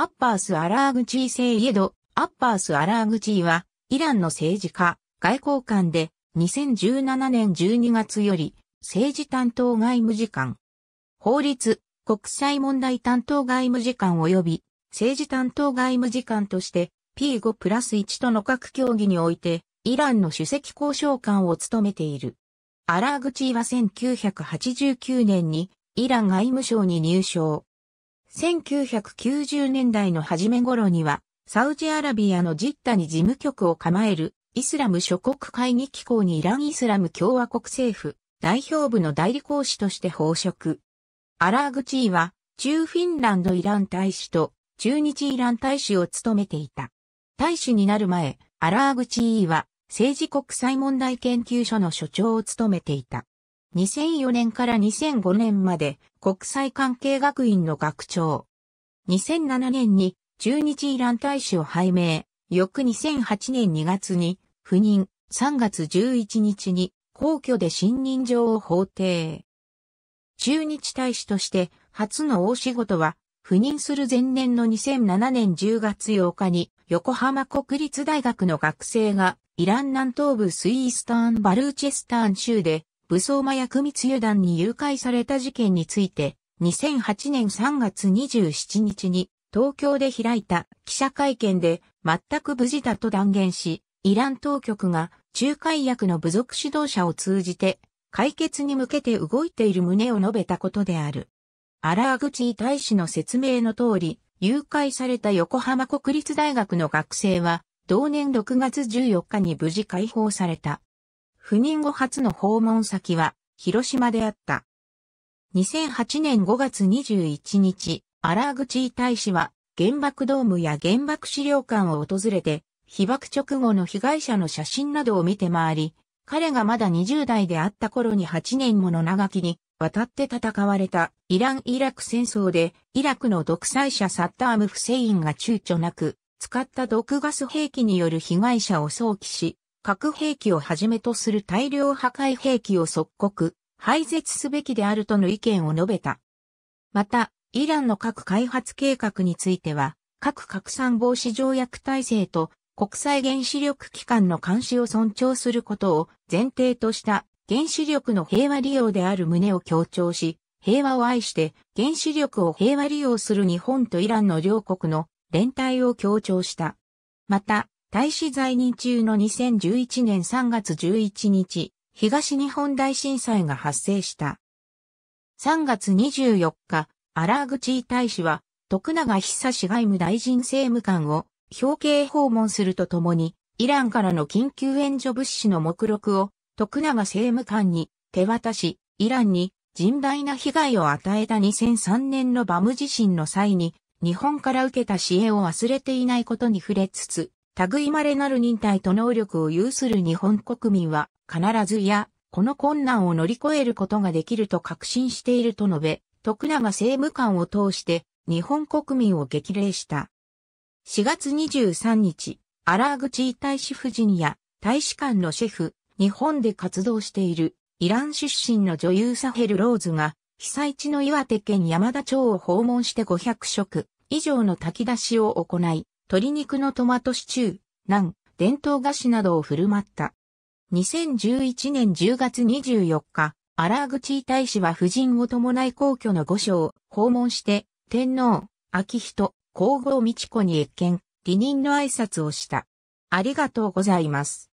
アッパース・アラーグチー制イエど、アッパース・アラーグチーは、イランの政治家、外交官で、2017年12月より、政治担当外務次官、法律、国際問題担当外務次官及び、政治担当外務次官として、P5 プラス1との各協議において、イランの主席交渉官を務めている。アラーグチーは1989年に、イラン外務省に入省。1990年代の初め頃には、サウジアラビアのジッタに事務局を構える、イスラム諸国会議機構にイランイスラム共和国政府、代表部の代理講師として報職。アラーグチーは、中フィンランドイラン大使と、中日イラン大使を務めていた。大使になる前、アラーグチーは、政治国際問題研究所の所長を務めていた。2004年から2005年まで国際関係学院の学長。2007年に駐日イラン大使を拝命、翌2008年2月に赴任、3月11日に皇居で信任状を法定。駐日大使として初の大仕事は、赴任する前年の2007年10月8日に横浜国立大学の学生がイラン南東部スイースターンバルーチェスターン州で武装麻薬密輸団に誘拐された事件について、2008年3月27日に東京で開いた記者会見で全く無事だと断言し、イラン当局が仲介役の部族指導者を通じて解決に向けて動いている旨を述べたことである。アラーグチー大使の説明の通り、誘拐された横浜国立大学の学生は、同年6月14日に無事解放された。赴任後初の訪問先は、広島であった。2008年5月21日、荒口大使は、原爆ドームや原爆資料館を訪れて、被爆直後の被害者の写真などを見て回り、彼がまだ20代であった頃に8年もの長きに渡って戦われたイラン・イラク戦争でイラクの独裁者サッターム・フセインが躊躇なく使った毒ガス兵器による被害者を想起し核兵器をはじめとする大量破壊兵器を即刻、廃絶すべきであるとの意見を述べた。また、イランの核開発計画については、核拡散防止条約体制と国際原子力機関の監視を尊重することを前提とした原子力の平和利用である旨を強調し、平和を愛して原子力を平和利用する日本とイランの両国の連帯を強調した。また、大使在任中の2011年3月11日、東日本大震災が発生した。3月24日、荒口大使は、徳永久志外務大臣政務官を表敬訪問するとともに、イランからの緊急援助物資の目録を徳永政務官に手渡し、イランに甚大な被害を与えた2003年のバム地震の際に、日本から受けた支援を忘れていないことに触れつつ、類まれなる忍耐と能力を有する日本国民は、必ずや、この困難を乗り越えることができると確信していると述べ、徳永政務官を通して、日本国民を激励した。4月23日、アラーグチー大使夫人や、大使館のシェフ、日本で活動している、イラン出身の女優サヘル・ローズが、被災地の岩手県山田町を訪問して500食以上の炊き出しを行い、鶏肉のトマトシチュー、ナン、伝統菓子などを振る舞った。2011年10月24日、荒口大使は夫人を伴い皇居の御所を訪問して、天皇、昭仁、皇后美智子に謁見、離任の挨拶をした。ありがとうございます。